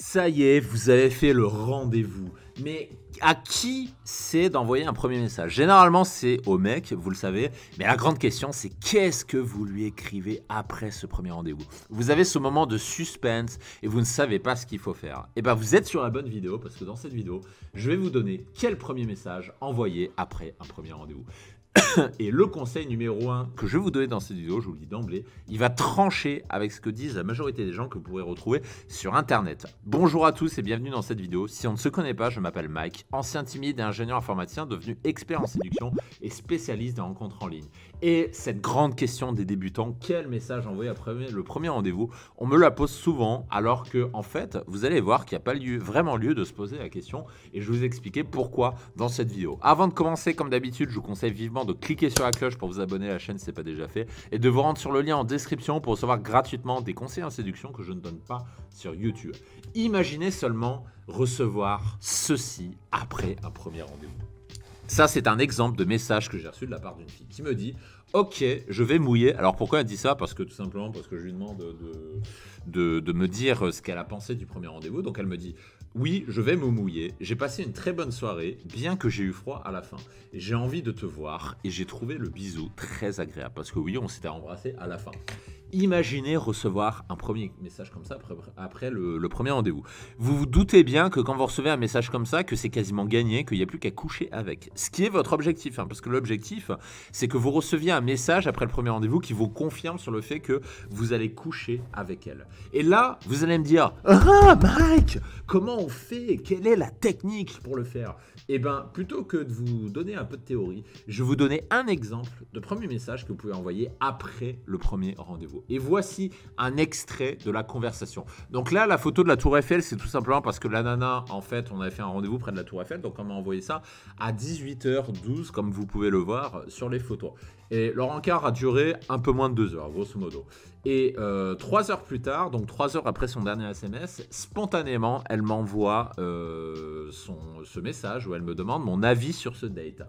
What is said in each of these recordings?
Ça y est, vous avez fait le rendez-vous. Mais à qui c'est d'envoyer un premier message Généralement, c'est au mec, vous le savez. Mais la grande question, c'est qu'est-ce que vous lui écrivez après ce premier rendez-vous Vous avez ce moment de suspense et vous ne savez pas ce qu'il faut faire. Et eh bien, vous êtes sur la bonne vidéo parce que dans cette vidéo, je vais vous donner quel premier message envoyer après un premier rendez-vous. Et le conseil numéro 1 que je vais vous donner dans cette vidéo, je vous le dis d'emblée, il va trancher avec ce que disent la majorité des gens que vous pourrez retrouver sur Internet. Bonjour à tous et bienvenue dans cette vidéo. Si on ne se connaît pas, je m'appelle Mike, ancien timide et ingénieur informaticien devenu expert en séduction et spécialiste des rencontres en ligne. Et cette grande question des débutants, quel message envoyer après le premier rendez-vous On me la pose souvent alors que, en fait, vous allez voir qu'il n'y a pas lieu, vraiment lieu de se poser la question et je vais vous expliquer pourquoi dans cette vidéo. Avant de commencer, comme d'habitude, je vous conseille vivement de cliquer sur la cloche pour vous abonner à la chaîne si ce pas déjà fait, et de vous rendre sur le lien en description pour recevoir gratuitement des conseils en séduction que je ne donne pas sur YouTube. Imaginez seulement recevoir ceci après un premier rendez-vous. Ça, c'est un exemple de message que j'ai reçu de la part d'une fille qui me dit Ok, je vais mouiller. Alors pourquoi elle dit ça Parce que tout simplement, parce que je lui demande de, de me dire ce qu'elle a pensé du premier rendez-vous. Donc elle me dit oui, je vais me mouiller. J'ai passé une très bonne soirée, bien que j'ai eu froid à la fin. J'ai envie de te voir et j'ai trouvé le bisou très agréable parce que oui, on s'était embrassé à la fin. Imaginez recevoir un premier message comme ça après, le, premier rendez-vous. Vous vous doutez bien que quand vous recevez un message comme ça, que c'est quasiment gagné, qu'il n'y a plus qu'à coucher avec. Ce qui est votre objectif, hein, parce que l'objectif, c'est que vous receviez un message après le premier rendez-vous qui vous confirme sur le fait que vous allez coucher avec elle. Et là, vous allez me dire, ah Mike, comment on fait Quelle est la technique pour le faire Eh bien, plutôt que de vous donner un peu de théorie, je vais vous donner un exemple de premier message que vous pouvez envoyer après le premier rendez-vous. Et voici un extrait de la conversation. Donc là, la photo de la Tour Eiffel, c'est tout simplement parce que la nana, en fait, on avait fait un rendez-vous près de la Tour Eiffel, donc on m'a envoyé ça à 18h12, comme vous pouvez le voir sur les photos. Et le rencard a duré un peu moins de deux heures, grosso modo. Et euh, trois heures plus tard, donc trois heures après son dernier SMS, spontanément, elle m'envoie euh, ce message où elle me demande mon avis sur ce date.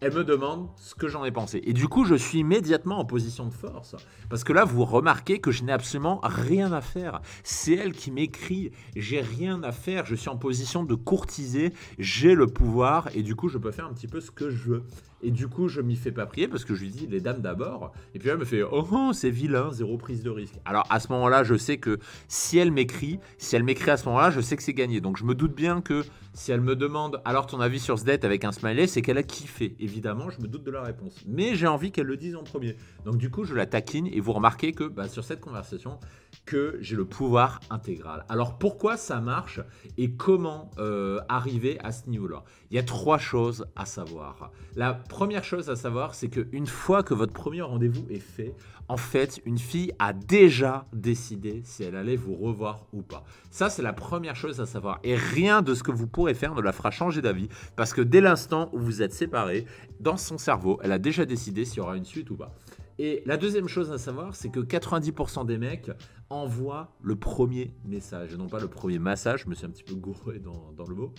Elle me demande ce que j'en ai pensé. Et du coup, je suis immédiatement en position de force. Parce que là, vous remarquez que je n'ai absolument rien à faire. C'est elle qui m'écrit. J'ai rien à faire. Je suis en position de courtiser. J'ai le pouvoir. Et du coup, je peux faire un petit peu ce que je veux. Et du coup, je m'y fais pas prier parce que je lui dis les dames d'abord. Et puis elle me fait Oh, oh c'est vilain, zéro prise de risque. Alors à ce moment-là, je sais que si elle m'écrit, si elle m'écrit à ce moment-là, je sais que c'est gagné. Donc je me doute bien que si elle me demande alors ton avis sur ce date avec un smiley, c'est qu'elle a kiffé. Évidemment, je me doute de la réponse. Mais j'ai envie qu'elle le dise en premier. Donc du coup, je la taquine et vous remarquez que bah, sur cette conversation, que j'ai le pouvoir intégral. Alors pourquoi ça marche et comment euh, arriver à ce niveau-là Il y a trois choses à savoir. La première chose à savoir, c'est que une fois que votre premier rendez-vous est fait, en fait, une fille a a déjà décidé si elle allait vous revoir ou pas. Ça, c'est la première chose à savoir. Et rien de ce que vous pourrez faire ne la fera changer d'avis, parce que dès l'instant où vous êtes séparés, dans son cerveau, elle a déjà décidé s'il y aura une suite ou pas. Et la deuxième chose à savoir, c'est que 90% des mecs envoient le premier message, et non pas le premier massage, je me suis un petit peu gouré dans, dans le mot.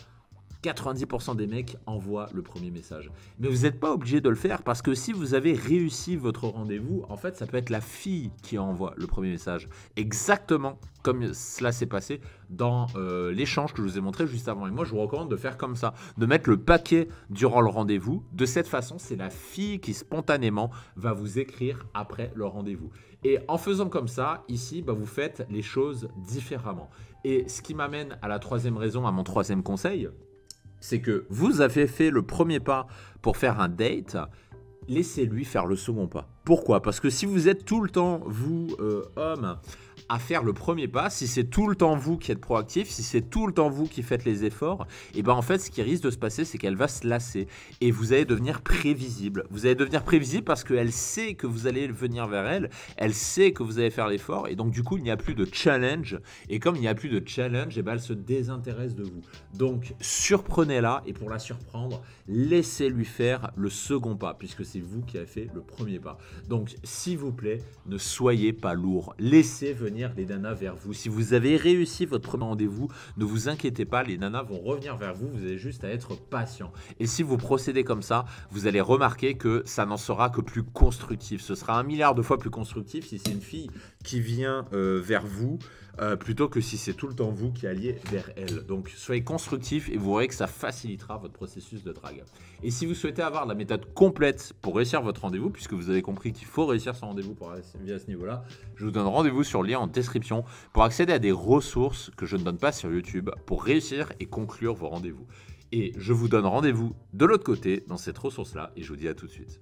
90% des mecs envoient le premier message. Mais vous n'êtes pas obligé de le faire parce que si vous avez réussi votre rendez-vous, en fait, ça peut être la fille qui envoie le premier message. Exactement comme cela s'est passé dans euh, l'échange que je vous ai montré juste avant. Et moi, je vous recommande de faire comme ça, de mettre le paquet durant le rendez-vous. De cette façon, c'est la fille qui spontanément va vous écrire après le rendez-vous. Et en faisant comme ça, ici, bah, vous faites les choses différemment. Et ce qui m'amène à la troisième raison, à mon troisième conseil, c'est que vous avez fait le premier pas pour faire un date, laissez-lui faire le second pas. Pourquoi Parce que si vous êtes tout le temps, vous, euh, homme, à faire le premier pas, si c'est tout le temps vous qui êtes proactif, si c'est tout le temps vous qui faites les efforts, et eh ben en fait ce qui risque de se passer c'est qu'elle va se lasser et vous allez devenir prévisible. Vous allez devenir prévisible parce qu'elle sait que vous allez venir vers elle, elle sait que vous allez faire l'effort et donc du coup il n'y a plus de challenge et comme il n'y a plus de challenge, et eh ben elle se désintéresse de vous. Donc surprenez-la et pour la surprendre, laissez-lui faire le second pas puisque c'est vous qui avez fait le premier pas. Donc, s'il vous plaît, ne soyez pas lourd. Laissez venir les nanas vers vous. Si vous avez réussi votre premier rendez-vous, ne vous inquiétez pas, les nanas vont revenir vers vous. Vous avez juste à être patient. Et si vous procédez comme ça, vous allez remarquer que ça n'en sera que plus constructif. Ce sera un milliard de fois plus constructif si c'est une fille qui vient euh, vers vous. Euh, plutôt que si c'est tout le temps vous qui alliez vers elle. Donc soyez constructif et vous verrez que ça facilitera votre processus de drague. Et si vous souhaitez avoir la méthode complète pour réussir votre rendez-vous, puisque vous avez compris qu'il faut réussir son rendez-vous pour arriver à ce niveau-là, je vous donne rendez-vous sur le lien en description pour accéder à des ressources que je ne donne pas sur YouTube pour réussir et conclure vos rendez-vous. Et je vous donne rendez-vous de l'autre côté dans cette ressource-là et je vous dis à tout de suite.